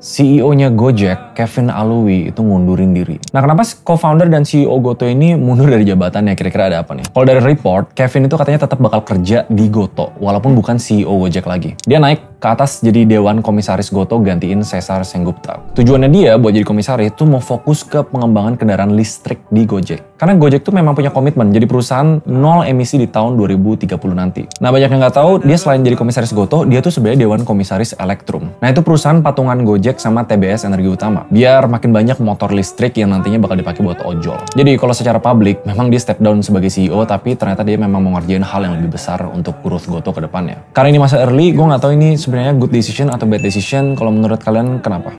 CEO-nya Gojek Kevin Alwi itu mundurin diri. Nah kenapa co-founder dan CEO Goto ini mundur dari jabatannya? Kira-kira ada apa nih? Kalau dari report, Kevin itu katanya tetap bakal kerja di Goto, walaupun bukan CEO Gojek lagi. Dia naik ke atas jadi Dewan Komisaris Goto gantiin Cesar Senggupta. Tujuannya dia buat jadi komisaris itu mau fokus ke pengembangan kendaraan listrik di Gojek. Karena Gojek tuh memang punya komitmen jadi perusahaan nol emisi di tahun 2030 nanti. Nah banyak yang nggak tahu, dia selain jadi komisaris Goto, dia tuh sebenarnya Dewan Komisaris Electrum. Nah itu perusahaan patungan Gojek sama TBS Energi Utama biar makin banyak motor listrik yang nantinya bakal dipakai buat ojol. Jadi kalau secara publik memang dia step down sebagai CEO tapi ternyata dia memang mau ngerjain hal yang lebih besar untuk growth Goto ke depannya. Karena ini masa early, gue nggak tahu ini sebenarnya good decision atau bad decision. Kalau menurut kalian kenapa?